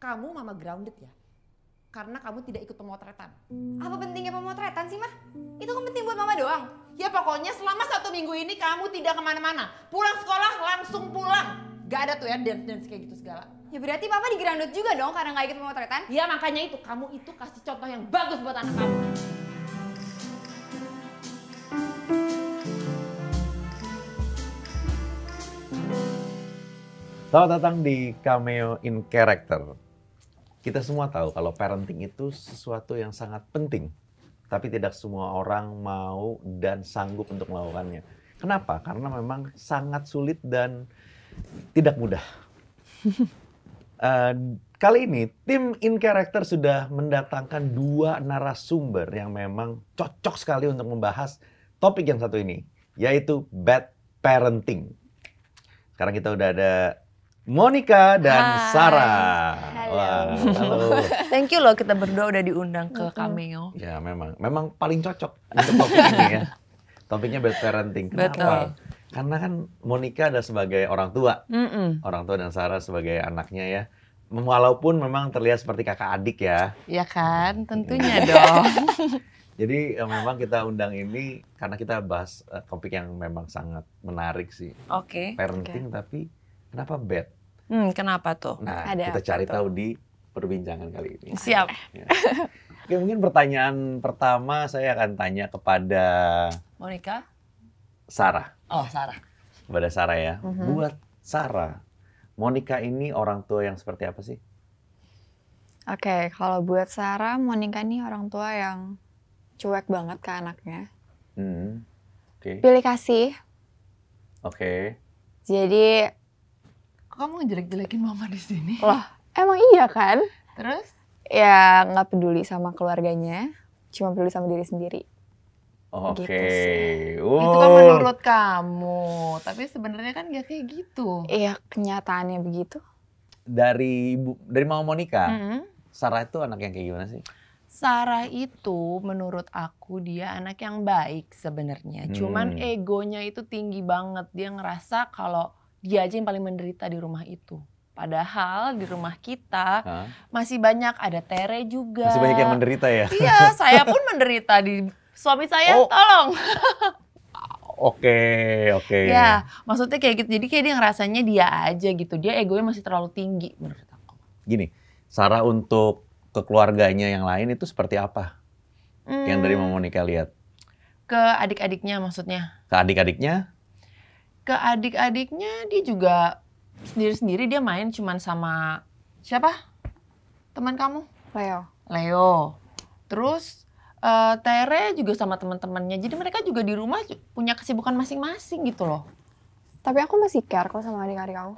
kamu mama grounded ya. Karena kamu tidak ikut pemotretan. Apa pentingnya pemotretan sih, Mah? Itu kan penting buat mama doang. Ya pokoknya selama satu minggu ini kamu tidak kemana-mana. Pulang sekolah langsung pulang. Gak ada tuh ya dance-dance kayak gitu segala. Ya berarti papa grounded juga dong karena gak ikut pemotretan. Ya makanya itu, kamu itu kasih contoh yang bagus buat anak kamu. Selamat datang di Cameo in Character kita semua tahu kalau parenting itu sesuatu yang sangat penting, tapi tidak semua orang mau dan sanggup untuk melakukannya. Kenapa? Karena memang sangat sulit dan tidak mudah. Uh, kali ini tim In Character sudah mendatangkan dua narasumber yang memang cocok sekali untuk membahas topik yang satu ini, yaitu bad parenting. Sekarang kita udah ada Monica dan Hai. Sarah. Halo. Wah, halo. Thank you loh kita berdua udah diundang ke cameo. Ya memang, memang paling cocok untuk topik ini ya. Topiknya bad parenting. Kenapa? Betul. Karena kan Monica ada sebagai orang tua, mm -mm. orang tua dan Sarah sebagai anaknya ya. Walaupun memang terlihat seperti kakak adik ya. Iya kan, tentunya dong. Jadi eh, memang kita undang ini karena kita bahas uh, topik yang memang sangat menarik sih. Oke. Okay. Parenting okay. tapi Kenapa bad? Hmm, kenapa tuh? Nah, Ada kita cari tuh? tahu di perbincangan kali ini. Siap. Ya. Oke, mungkin pertanyaan pertama saya akan tanya kepada Monica. Sarah. Oh, Sarah. Kepada Sarah ya. Mm -hmm. Buat Sarah, Monica ini orang tua yang seperti apa sih? Oke, okay, kalau buat Sarah, Monica ini orang tua yang cuek banget ke anaknya. Hmm. Okay. Pilih kasih. Oke. Okay. Jadi kamu jelek-jelekin mama di sini? Loh, emang iya kan? Terus? Ya nggak peduli sama keluarganya, cuma peduli sama diri sendiri. Oke. Okay. Gitu uh. Itu kan menurut kamu, tapi sebenarnya kan gak kayak gitu. Iya, kenyataannya begitu. Dari ibu, dari mama Monica, mm -hmm. Sarah itu anak yang kayak gimana sih? Sarah itu menurut aku dia anak yang baik sebenarnya. Hmm. Cuman egonya itu tinggi banget. Dia ngerasa kalau dia aja yang paling menderita di rumah itu. Padahal di rumah kita Hah? masih banyak ada Tere juga. Masih banyak yang menderita ya? Iya, saya pun menderita di suami saya, oh. tolong. Oke, okay, oke. Okay. Ya, maksudnya kayak gitu. Jadi kayak dia ngerasanya dia aja gitu. Dia egonya masih terlalu tinggi menurut aku. Gini, Sarah untuk kekeluarganya yang lain itu seperti apa? Hmm. Yang dari hmm. Mama Monica lihat? Ke adik-adiknya maksudnya. Ke adik-adiknya? ke adik-adiknya dia juga sendiri-sendiri dia main cuman sama siapa? Teman kamu? Leo. Leo. Terus uh, Tere juga sama teman-temannya. Jadi mereka juga di rumah punya kesibukan masing-masing gitu loh. Tapi aku masih care kok sama adik-adik kamu.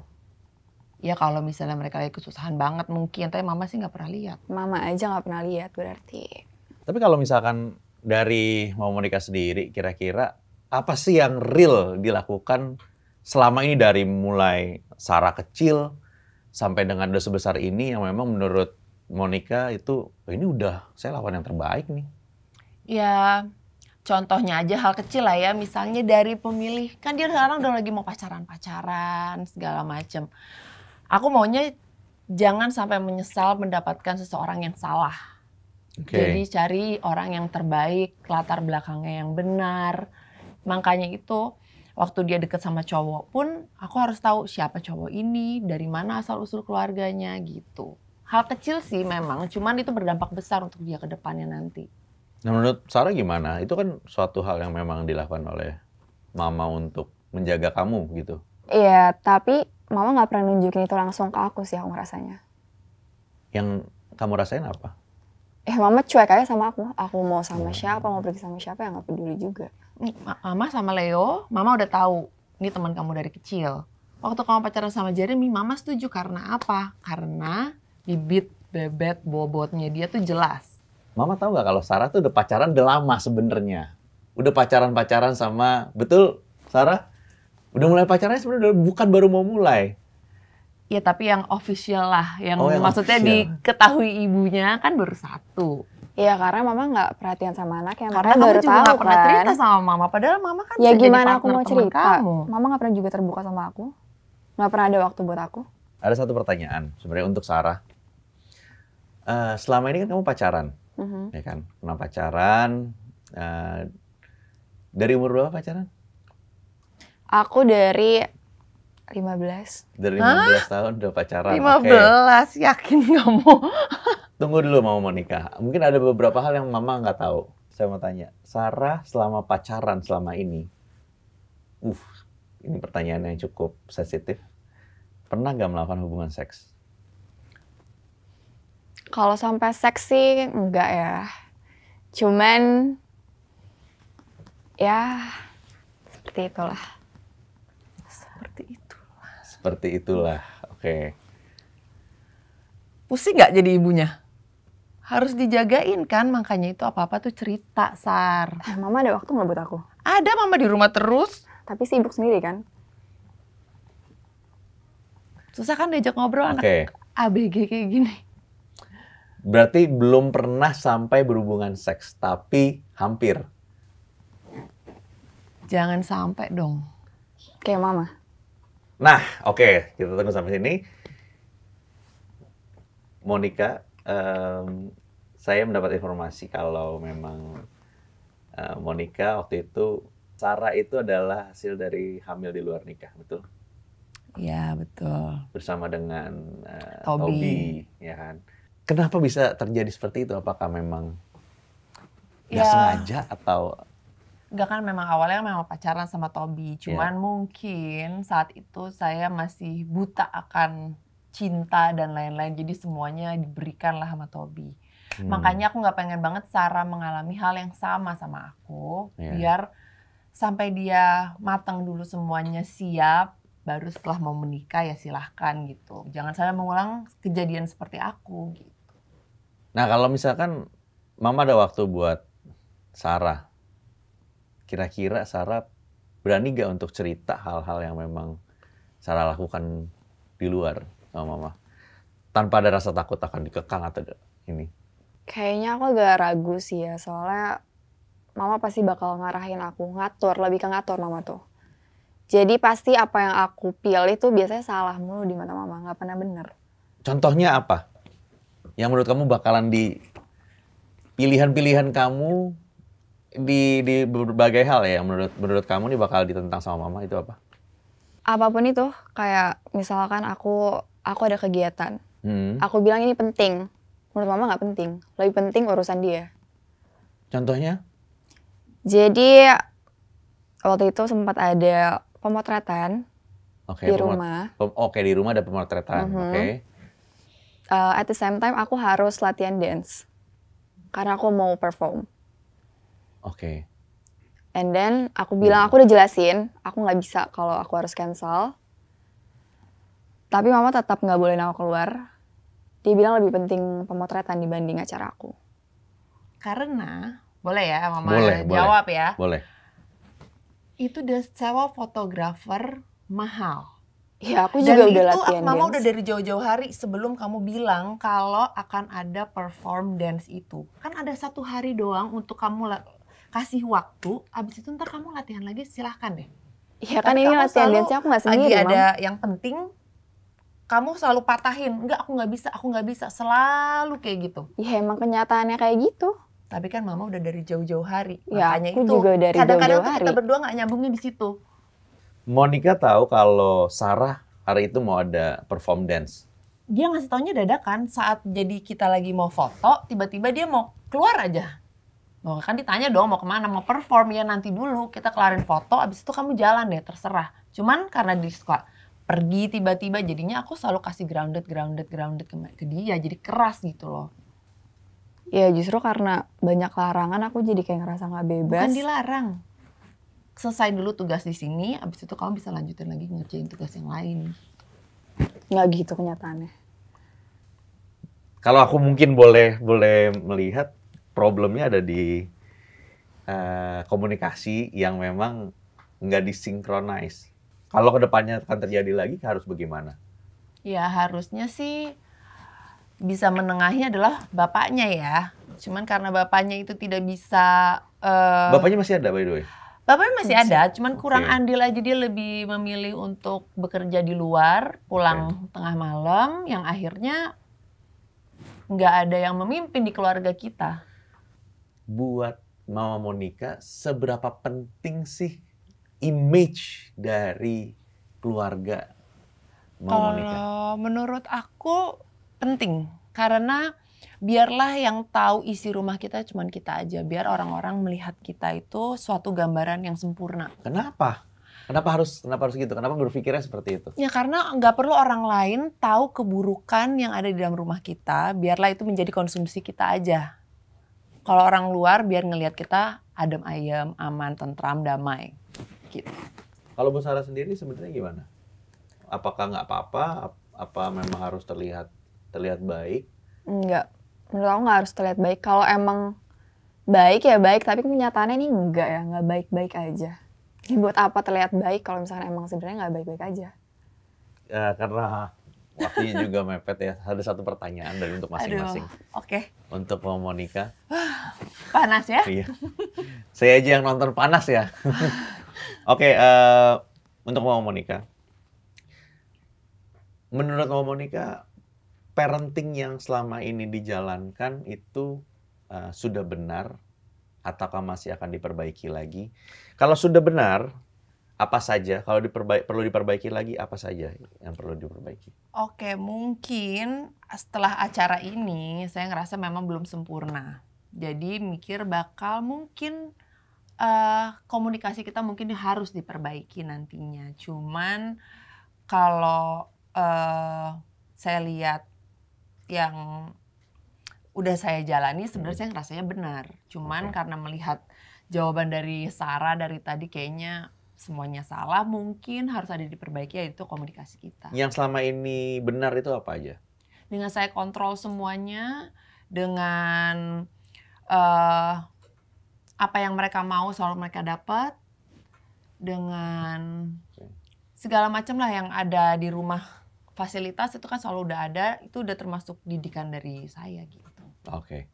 Ya kalau misalnya mereka lagi kesusahan banget mungkin, tapi mama sih nggak pernah lihat. Mama aja nggak pernah lihat berarti. Tapi kalau misalkan dari mau menikah sendiri, kira-kira apa sih yang real dilakukan selama ini dari mulai Sarah kecil sampai dengan udah besar ini yang memang menurut Monica itu oh ini udah saya lawan yang terbaik nih. Ya contohnya aja hal kecil lah ya misalnya dari pemilih kan dia sekarang udah lagi mau pacaran-pacaran segala macem. Aku maunya jangan sampai menyesal mendapatkan seseorang yang salah. Okay. Jadi cari orang yang terbaik, latar belakangnya yang benar, Makanya itu waktu dia deket sama cowok pun aku harus tahu siapa cowok ini, dari mana asal usul keluarganya gitu. Hal kecil sih memang, cuman itu berdampak besar untuk dia ke depannya nanti. Nah menurut Sarah gimana? Itu kan suatu hal yang memang dilakukan oleh mama untuk menjaga kamu gitu. Iya, tapi mama gak pernah nunjukin itu langsung ke aku sih aku ngerasanya. Yang kamu rasain apa? eh mama cuek aja sama aku aku mau sama oh. siapa mau pergi sama siapa yang nggak peduli juga mama sama Leo mama udah tahu ini teman kamu dari kecil waktu kamu pacaran sama Jeremy mama setuju karena apa karena bibit bebet bobotnya dia tuh jelas mama tahu nggak kalau Sarah tuh udah pacaran udah lama sebenarnya udah pacaran pacaran sama betul Sarah udah mulai pacarannya sebenarnya bukan baru mau mulai Ya tapi yang official lah, yang, oh, yang maksudnya official. diketahui ibunya kan baru satu. Iya karena mama nggak perhatian sama anak ya, karena mama baru juga tahu gak pernah kan. cerita sama mama, padahal mama kan ya gimana aku mau cerita, kamu. mama nggak pernah juga terbuka sama aku, nggak pernah ada waktu buat aku. Ada satu pertanyaan sebenarnya untuk Sarah. Uh, selama ini kan kamu pacaran, uh-huh. ya kan? Pernah pacaran. Uh, dari umur berapa pacaran? Aku dari 15. Dari 15 Hah? tahun udah pacaran. 15, okay. yakin kamu? Tunggu dulu mau mau nikah Mungkin ada beberapa hal yang mama nggak tahu. Saya mau tanya, Sarah selama pacaran selama ini, uh, ini pertanyaan yang cukup sensitif. Pernah nggak melakukan hubungan seks? Kalau sampai seks sih enggak ya. Cuman ya seperti itulah seperti itulah. Oke. Okay. Pusing nggak jadi ibunya? Harus dijagain kan, makanya itu apa-apa tuh cerita, Sar. Eh, mama ada waktu nggak buat aku? Ada, Mama di rumah terus. Tapi sibuk sendiri kan? Susah kan diajak ngobrol okay. anak ABG kayak gini. Berarti belum pernah sampai berhubungan seks, tapi hampir. Jangan sampai dong. Kayak mama. Nah, oke, okay, kita tunggu sampai sini. Monica, um, saya mendapat informasi kalau memang uh, Monica waktu itu Sarah itu adalah hasil dari hamil di luar nikah, betul? Ya, betul. Bersama dengan uh, Toby. Toby, ya kan. Kenapa bisa terjadi seperti itu? Apakah memang nggak ya. sengaja atau Gak kan memang awalnya kan memang pacaran sama Tobi iya. cuman yeah. mungkin saat itu saya masih buta akan cinta dan lain-lain, jadi semuanya diberikan lah sama Tobi Hmm. Makanya aku nggak pengen banget Sarah mengalami hal yang sama sama aku, yeah. biar sampai dia matang dulu semuanya siap, baru setelah mau menikah ya silahkan gitu. Jangan saya mengulang kejadian seperti aku gitu. Nah kalau misalkan Mama ada waktu buat Sarah, kira-kira Sarah berani gak untuk cerita hal-hal yang memang Sarah lakukan di luar sama mama tanpa ada rasa takut akan dikekang atau ini kayaknya aku agak ragu sih ya soalnya mama pasti bakal ngarahin aku ngatur lebih ke ngatur mama tuh jadi pasti apa yang aku pilih itu biasanya salah mulu di mata mama nggak pernah bener contohnya apa yang menurut kamu bakalan di pilihan-pilihan kamu di di berbagai hal ya menurut menurut kamu nih bakal ditentang sama mama itu apa? Apapun itu, kayak misalkan aku aku ada kegiatan, hmm. aku bilang ini penting, menurut mama nggak penting, lebih penting urusan dia. Contohnya? Jadi waktu itu sempat ada pemotretan okay, di rumah. Oke okay, di rumah ada pemotretan, mm -hmm. oke. Okay. Uh, eh, at the same time aku harus latihan dance karena aku mau perform. Oke. Okay. And then aku bilang aku udah jelasin, aku nggak bisa kalau aku harus cancel. Tapi mama tetap nggak boleh aku keluar. Dia bilang lebih penting pemotretan dibanding acara aku. Karena boleh ya mama boleh, jawab boleh, ya. Boleh. Itu udah sewa fotografer mahal. Ya aku juga Dan udah itu, ah, latihan mama dance. udah dari jauh-jauh hari sebelum kamu bilang kalau akan ada perform dance itu. Kan ada satu hari doang untuk kamu kasih waktu, abis itu ntar kamu latihan lagi silahkan deh. Iya kan, kan ini latihan dance aku nggak sendiri. Lagi ada mam. yang penting, kamu selalu patahin, enggak aku nggak bisa, aku nggak bisa, selalu kayak gitu. Iya emang kenyataannya kayak gitu. Tapi kan mama udah dari jauh-jauh hari, ya, makanya aku itu juga dari kadang-kadang jauh -jauh hari. kita berdua nggak nyambungnya di situ. Monica tahu kalau Sarah hari itu mau ada perform dance. Dia ngasih taunya dadakan saat jadi kita lagi mau foto, tiba-tiba dia mau keluar aja Oh, kan ditanya dong mau kemana, mau perform ya nanti dulu kita kelarin foto, abis itu kamu jalan deh, terserah. Cuman karena di sekolah pergi tiba-tiba jadinya aku selalu kasih grounded, grounded, grounded ke, ke dia, jadi keras gitu loh. Ya justru karena banyak larangan aku jadi kayak ngerasa nggak bebas. Bukan dilarang. Selesai dulu tugas di sini, abis itu kamu bisa lanjutin lagi ngerjain tugas yang lain. Nggak gitu kenyataannya. Kalau aku mungkin boleh boleh melihat problemnya ada di uh, komunikasi yang memang nggak disinkronis. Kalau kedepannya akan terjadi lagi harus bagaimana? Ya harusnya sih bisa menengahnya adalah bapaknya ya. Cuman karena bapaknya itu tidak bisa. Uh, bapaknya masih ada by the way. Bapaknya masih, masih. ada, cuman kurang okay. andil aja dia lebih memilih untuk bekerja di luar, pulang okay. tengah malam, yang akhirnya nggak ada yang memimpin di keluarga kita buat Mama Monica seberapa penting sih image dari keluarga Mama Kalau Monica? menurut aku penting karena biarlah yang tahu isi rumah kita cuma kita aja biar orang-orang melihat kita itu suatu gambaran yang sempurna. Kenapa? Kenapa harus kenapa harus gitu? Kenapa berpikirnya seperti itu? Ya karena nggak perlu orang lain tahu keburukan yang ada di dalam rumah kita. Biarlah itu menjadi konsumsi kita aja kalau orang luar biar ngelihat kita adem ayem, aman, tentram, damai. Gitu. Kalau Bu Sarah sendiri sebenarnya gimana? Apakah nggak apa-apa? Apa memang harus terlihat terlihat baik? Enggak. Menurut aku nggak harus terlihat baik. Kalau emang baik ya baik, tapi kenyataannya ini enggak ya, nggak baik-baik aja. Ini buat apa terlihat baik kalau misalnya emang sebenarnya nggak baik-baik aja? Ya, karena waktunya juga mepet ya. Ada satu pertanyaan dari untuk masing-masing. Oke. Okay untuk mau menikah? Panas ya? iya. Saya aja yang nonton panas ya. Oke, okay, uh, eh, untuk mau menikah. Menurut mau menikah, parenting yang selama ini dijalankan itu uh, sudah benar ataukah masih akan diperbaiki lagi? Kalau sudah benar, apa saja kalau diperbaik perlu diperbaiki lagi apa saja yang perlu diperbaiki? Oke, mungkin setelah acara ini saya ngerasa memang belum sempurna. Jadi mikir bakal mungkin uh, komunikasi kita mungkin harus diperbaiki nantinya. Cuman kalau uh, saya lihat yang udah saya jalani sebenarnya saya ngerasanya benar. Cuman okay. karena melihat jawaban dari Sarah dari tadi kayaknya semuanya salah, mungkin harus ada diperbaiki yaitu komunikasi kita. Yang selama ini benar itu apa aja? Dengan saya kontrol semuanya, dengan uh, apa yang mereka mau selalu mereka dapat, dengan segala macam lah yang ada di rumah fasilitas itu kan selalu udah ada, itu udah termasuk didikan dari saya gitu. Oke. Okay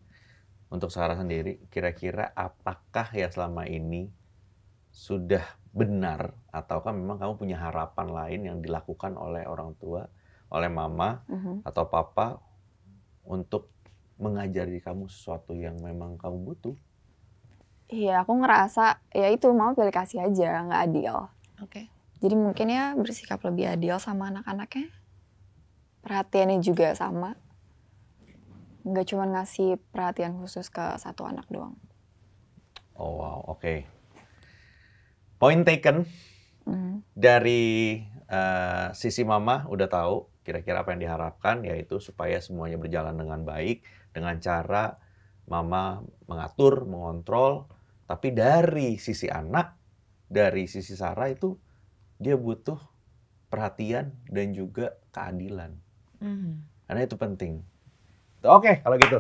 untuk Sarah sendiri, kira-kira apakah ya selama ini sudah benar ataukah memang kamu punya harapan lain yang dilakukan oleh orang tua, oleh mama mm-hmm. atau papa untuk mengajari kamu sesuatu yang memang kamu butuh. Iya, aku ngerasa ya itu mama pilih kasih aja, nggak adil. Oke. Okay. Jadi mungkin ya bersikap lebih adil sama anak-anaknya. Perhatiannya juga sama. Nggak cuma ngasih perhatian khusus ke satu anak doang. Oh wow, oke. Okay. Point taken hmm. dari uh, sisi mama udah tahu kira-kira apa yang diharapkan yaitu supaya semuanya berjalan dengan baik dengan cara mama mengatur, mengontrol, tapi dari sisi anak, dari sisi Sarah itu dia butuh perhatian dan juga keadilan. mm Karena itu penting. Oke, okay, kalau gitu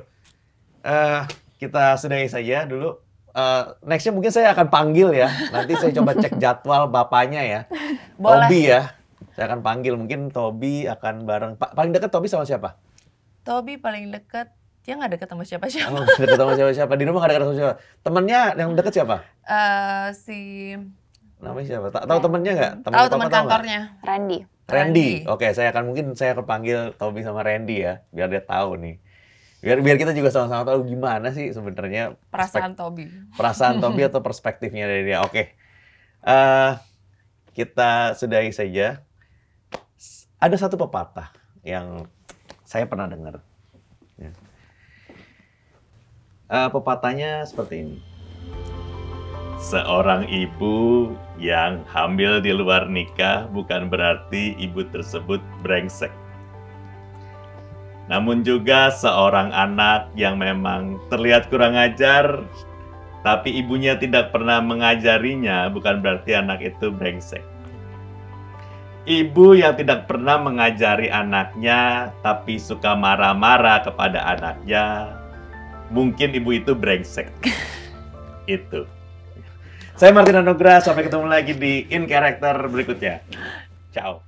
uh, kita sedangin saja dulu Eh, nextnya mungkin saya akan panggil ya. Nanti saya coba cek jadwal bapaknya ya. Boleh. Tobi ya. Saya akan panggil mungkin Tobi akan bareng. Pa paling dekat Tobi sama siapa? Tobi paling dekat dia nggak deket sama siapa-siapa. Oh, deket sama siapa-siapa. Di rumah nggak deket sama siapa. Temennya yang dekat siapa? Uh, si namanya siapa? Tahu yeah. temennya nggak? tahu teman kantornya. Randy. Randy. Randy. Oke, okay, saya akan mungkin saya akan panggil Tobi sama Randy ya, biar dia tahu nih biar biar kita juga sama-sama tahu gimana sih sebenarnya perasaan Tobi perasaan Tobi atau perspektifnya dari dia oke okay. uh, eh, kita sudahi saja ada satu pepatah yang saya pernah dengar uh, pepatahnya seperti ini Seorang ibu yang hamil di luar nikah bukan berarti ibu tersebut brengsek. Namun juga seorang anak yang memang terlihat kurang ajar, tapi ibunya tidak pernah mengajarinya, bukan berarti anak itu brengsek. Ibu yang tidak pernah mengajari anaknya, tapi suka marah-marah kepada anaknya, mungkin ibu itu brengsek. itu. Saya Martin Anugrah, sampai ketemu lagi di In Character berikutnya. Ciao.